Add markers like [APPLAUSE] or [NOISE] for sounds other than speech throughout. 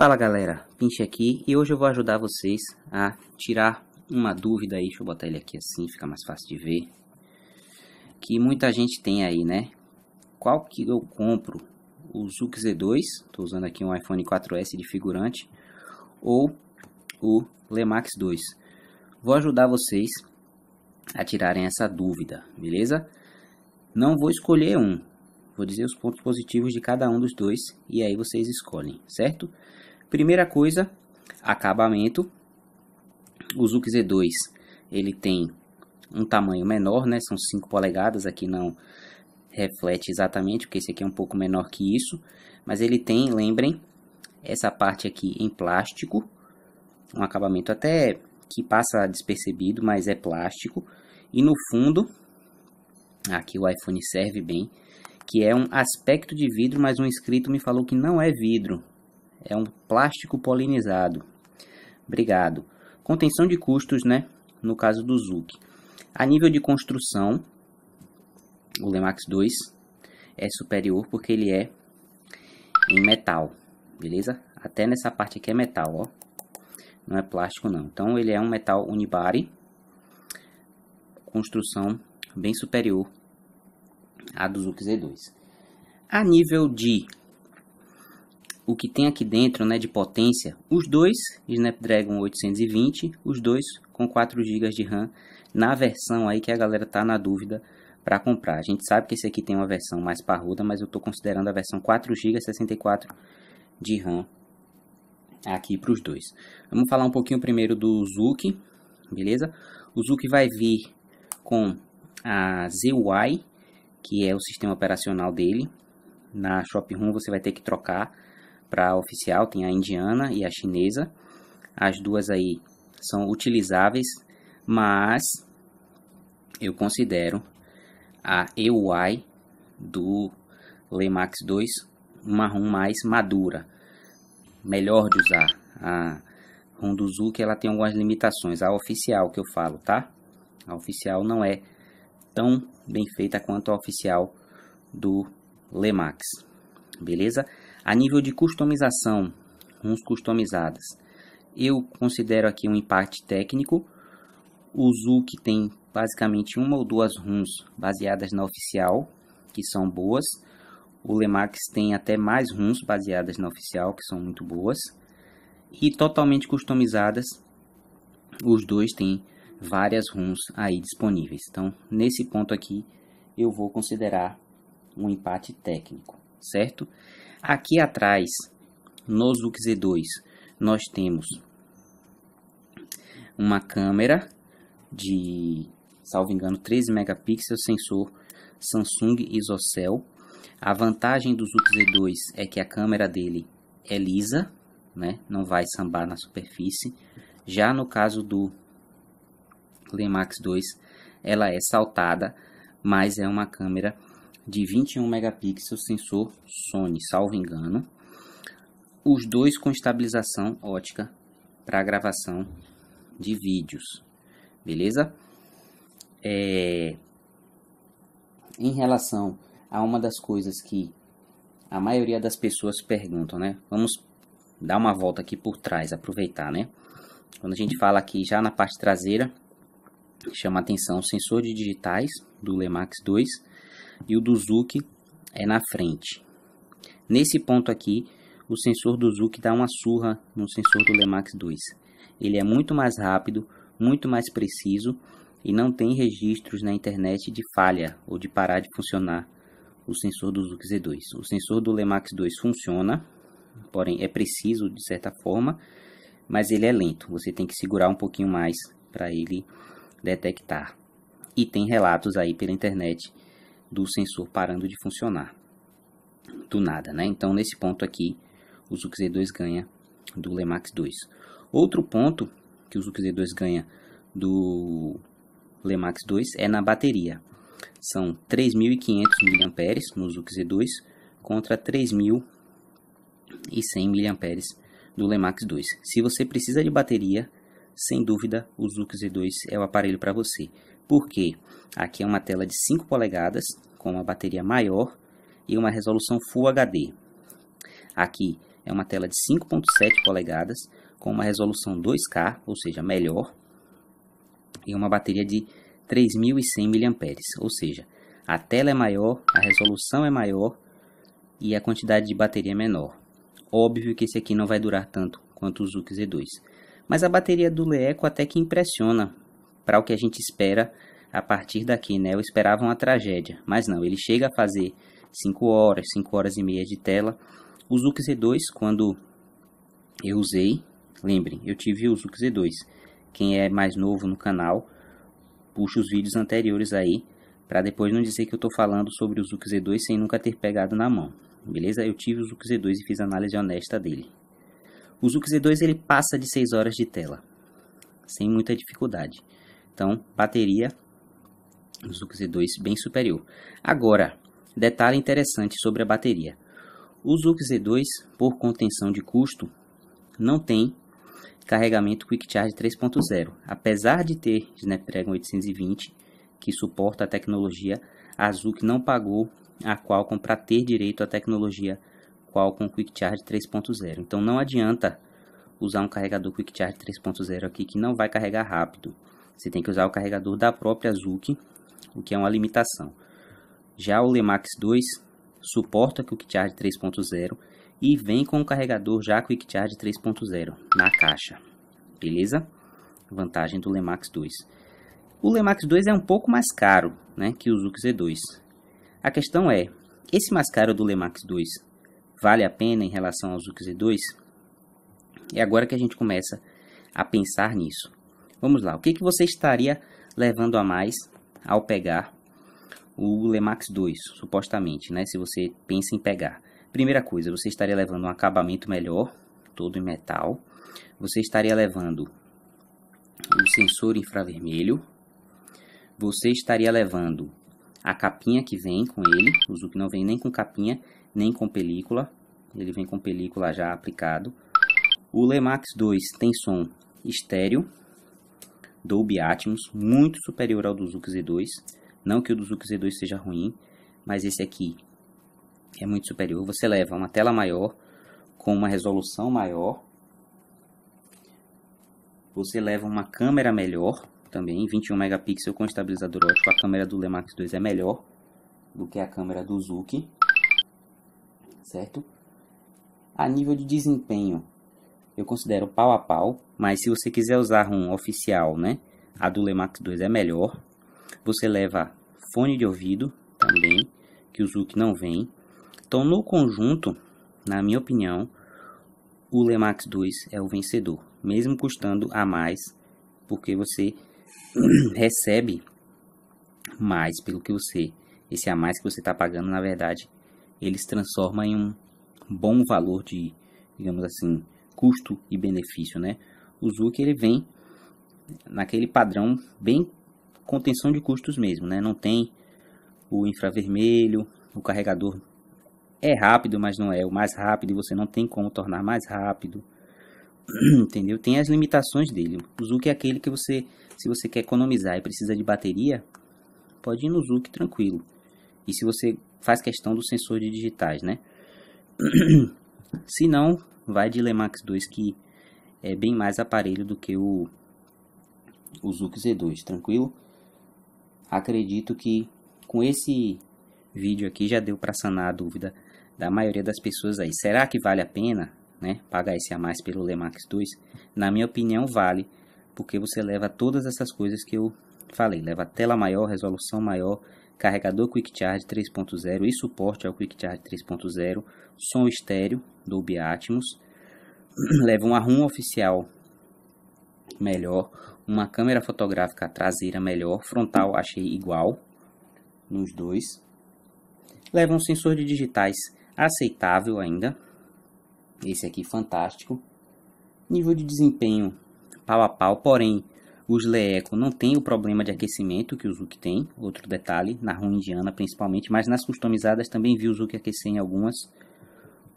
Fala galera, Pinche aqui e hoje eu vou ajudar vocês a tirar uma dúvida aí, deixa eu botar ele aqui assim, fica mais fácil de ver, que muita gente tem aí, né? Qual que eu compro? O Zuc Z2, estou usando aqui um iPhone 4S de figurante, ou o Lemax 2. Vou ajudar vocês a tirarem essa dúvida, beleza? Não vou escolher um, vou dizer os pontos positivos de cada um dos dois e aí vocês escolhem, certo? Primeira coisa, acabamento. O ZUK Z2 ele tem um tamanho menor, né? São 5 polegadas, aqui não reflete exatamente, porque esse aqui é um pouco menor que isso, mas ele tem, lembrem, essa parte aqui em plástico, um acabamento até que passa despercebido, mas é plástico, e no fundo, aqui o iPhone serve bem, que é um aspecto de vidro, mas um inscrito me falou que não é vidro, é um plástico polinizado. Obrigado. Contenção de custos, né? No caso do Zuc. A nível de construção, o Lemax 2 é superior porque ele é em metal, beleza? Até nessa parte aqui é metal, ó. Não é plástico não. Então ele é um metal unibody. Construção bem superior à do Zuc Z2. A nível de o que tem aqui dentro né, de potência, os dois Snapdragon 820, os dois com 4 GB de RAM, na versão aí que a galera tá na dúvida para comprar. A gente sabe que esse aqui tem uma versão mais parruda, mas eu estou considerando a versão 4 GB 64 de RAM aqui para os dois. Vamos falar um pouquinho primeiro do Zuki, beleza? O Zuki vai vir com a ZY, que é o sistema operacional dele. Na ShopRoom você vai ter que trocar para oficial tem a indiana e a chinesa. As duas aí são utilizáveis, mas eu considero a EUI do Lemax 2 uma ROM mais madura, melhor de usar. A ROM do Zuki ela tem algumas limitações, a oficial que eu falo, tá? A oficial não é tão bem feita quanto a oficial do Lemax, beleza? A nível de customização, uns customizadas, eu considero aqui um empate técnico. O Zuki tem basicamente uma ou duas runs baseadas na oficial, que são boas. O Lemax tem até mais runs baseadas na oficial, que são muito boas. E totalmente customizadas, os dois têm várias runs aí disponíveis. Então, nesse ponto aqui, eu vou considerar um empate técnico, certo? Aqui atrás, no Zoom Z2, nós temos uma câmera de, salvo engano, 13 megapixels, sensor Samsung ISOCELL. A vantagem do Zuc Z2 é que a câmera dele é lisa, né? não vai sambar na superfície. Já no caso do Lemax 2, ela é saltada, mas é uma câmera de 21 megapixels sensor Sony, salvo engano. Os dois com estabilização ótica para gravação de vídeos, beleza? É... Em relação a uma das coisas que a maioria das pessoas perguntam, né? Vamos dar uma volta aqui por trás, aproveitar, né? Quando a gente fala aqui já na parte traseira, chama atenção o sensor de digitais do Lemax 2 e o do Zuc é na frente. Nesse ponto aqui, o sensor do Zuc dá uma surra no sensor do Lemax 2. Ele é muito mais rápido, muito mais preciso e não tem registros na internet de falha ou de parar de funcionar o sensor do Zuc Z2. O sensor do Lemax 2 funciona, porém é preciso de certa forma, mas ele é lento. Você tem que segurar um pouquinho mais para ele detectar. E tem relatos aí pela internet do sensor parando de funcionar do nada, né? Então, nesse ponto aqui, o Zux Z2 ganha do Lemax 2. Outro ponto que o Zux Z2 ganha do Lemax 2 é na bateria. São 3.500 mAh no Zux Z2 contra 3.100 mAh do Lemax 2. Se você precisa de bateria, sem dúvida, o Zux Z2 é o aparelho para você porque aqui é uma tela de 5 polegadas, com uma bateria maior e uma resolução Full HD. Aqui é uma tela de 5.7 polegadas, com uma resolução 2K, ou seja, melhor, e uma bateria de 3100 mAh, ou seja, a tela é maior, a resolução é maior e a quantidade de bateria é menor. Óbvio que esse aqui não vai durar tanto quanto o Zuki Z2, mas a bateria do Leeco até que impressiona, para o que a gente espera a partir daqui, né? Eu esperava uma tragédia, mas não, ele chega a fazer 5 horas, 5 horas e meia de tela. O Zuc Z2, quando eu usei, lembrem, eu tive o Zuc Z2. Quem é mais novo no canal, puxa os vídeos anteriores aí, para depois não dizer que eu estou falando sobre o Zuc Z2 sem nunca ter pegado na mão. Beleza? Eu tive o Zuc Z2 e fiz análise honesta dele. O Zuc Z2 ele passa de 6 horas de tela, sem muita dificuldade. Então, bateria Suzuki Z2 bem superior. Agora, detalhe interessante sobre a bateria. O Suzuki Z2, por contenção de custo, não tem carregamento Quick Charge 3.0, apesar de ter Snapdragon 820, que suporta a tecnologia, a Zuc não pagou a Qualcomm para ter direito à tecnologia Qualcomm Quick Charge 3.0. Então não adianta usar um carregador Quick Charge 3.0 aqui que não vai carregar rápido. Você tem que usar o carregador da própria Azuki, o que é uma limitação. Já o Lemax 2 suporta o Charge 3.0 e vem com o carregador já Quick Charge 3.0 na caixa. Beleza? Vantagem do Lemax 2. O Lemax 2 é um pouco mais caro né, que o Zuki Z2. A questão é, esse mais caro do Lemax 2 vale a pena em relação ao Zuki Z2? É agora que a gente começa a pensar nisso. Vamos lá, o que, que você estaria levando a mais ao pegar o Lemax 2, supostamente, né? Se você pensa em pegar. Primeira coisa, você estaria levando um acabamento melhor, todo em metal. Você estaria levando o um sensor infravermelho. Você estaria levando a capinha que vem com ele. O Zuc não vem nem com capinha, nem com película. Ele vem com película já aplicado. O Lemax 2 tem som estéreo, Dolby Atmos, muito superior ao do Zux Z2. Não que o do Zux Z2 seja ruim, mas esse aqui é muito superior. Você leva uma tela maior, com uma resolução maior. Você leva uma câmera melhor também, 21 megapixels com estabilizador óptico, A câmera do Lemax 2 é melhor do que a câmera do Zuki, certo? A nível de desempenho, eu considero pau a pau, mas se você quiser usar um oficial, né, a do Lemax 2 é melhor. Você leva fone de ouvido também, que o Zuki não vem. Então, no conjunto, na minha opinião, o Lemax 2 é o vencedor, mesmo custando a mais, porque você [CLEARS THROAT] recebe mais pelo que você. Esse a mais que você está pagando, na verdade, eles transforma em um bom valor de, digamos assim, custo e benefício, né? O Zuc ele vem naquele padrão bem contenção de custos mesmo, né? Não tem o infravermelho, o carregador é rápido, mas não é o mais rápido e você não tem como tornar mais rápido. [CLEARS THROAT] Entendeu? Tem as limitações dele. O Zuc é aquele que você, se você quer economizar e precisa de bateria, pode ir no Zuc tranquilo. E se você faz questão do sensor de digitais, né? [CLEARS THROAT] se não, vai de Lemax 2 que é bem mais aparelho do que o, o Zuc Z2, tranquilo? Acredito que com esse vídeo aqui já deu para sanar a dúvida da maioria das pessoas aí. Será que vale a pena né, pagar esse a mais pelo Lemax 2? Na minha opinião, vale, porque você leva todas essas coisas que eu falei. Leva tela maior, resolução maior, carregador Quick Charge 3.0 e suporte ao Quick Charge 3.0, som estéreo Dolby Atmos, [CLEARS THROAT] leva um arrum oficial melhor, uma câmera fotográfica traseira melhor, frontal achei igual nos dois. Leva um sensor de digitais aceitável ainda. Esse aqui fantástico. Nível de desempenho pau a pau, porém os Leeco não tem o problema de aquecimento que o zuk tem, outro detalhe, na rua indiana principalmente, mas nas customizadas também vi o zuk aquecer em algumas.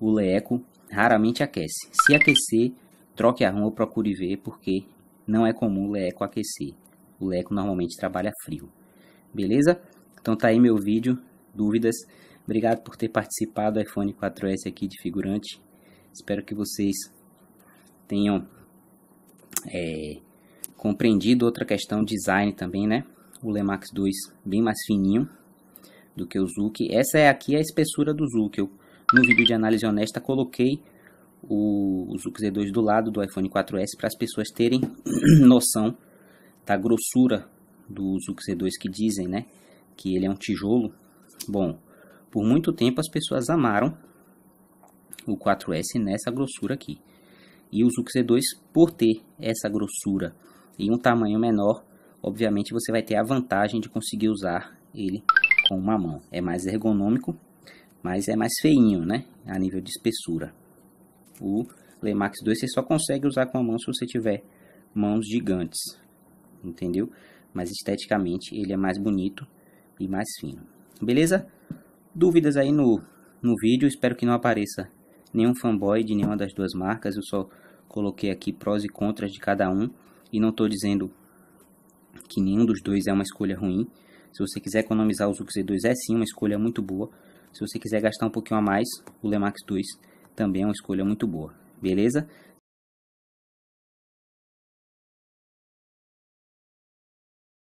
O Leeco raramente aquece. Se aquecer, troque a rua ou procure ver, porque não é comum o Leeco aquecer. O Leeco normalmente trabalha frio. Beleza? Então tá aí meu vídeo, dúvidas. Obrigado por ter participado do iPhone 4S aqui de figurante. Espero que vocês tenham é, Compreendido outra questão, design também, né? O Lemax 2 bem mais fininho do que o Zuki. Essa é aqui a espessura do Zuki. Eu, no vídeo de análise honesta, coloquei o, o Zuki Z2 do lado do iPhone 4S para as pessoas terem [CLEARS THROAT] noção da grossura do Zuki Z2 que dizem, né? Que ele é um tijolo. Bom, por muito tempo as pessoas amaram o 4S nessa grossura aqui. E o Zuki Z2, por ter essa grossura e um tamanho menor, obviamente você vai ter a vantagem de conseguir usar ele com uma mão. É mais ergonômico, mas é mais feinho, né? A nível de espessura. O Lemax 2 você só consegue usar com a mão se você tiver mãos gigantes, entendeu? Mas esteticamente ele é mais bonito e mais fino. Beleza? Dúvidas aí no, no vídeo, espero que não apareça nenhum fanboy de nenhuma das duas marcas, eu só coloquei aqui prós e contras de cada um. E não estou dizendo que nenhum dos dois é uma escolha ruim. Se você quiser economizar o Zuc Z2, é sim uma escolha muito boa. Se você quiser gastar um pouquinho a mais, o Lemax 2 também é uma escolha muito boa. Beleza?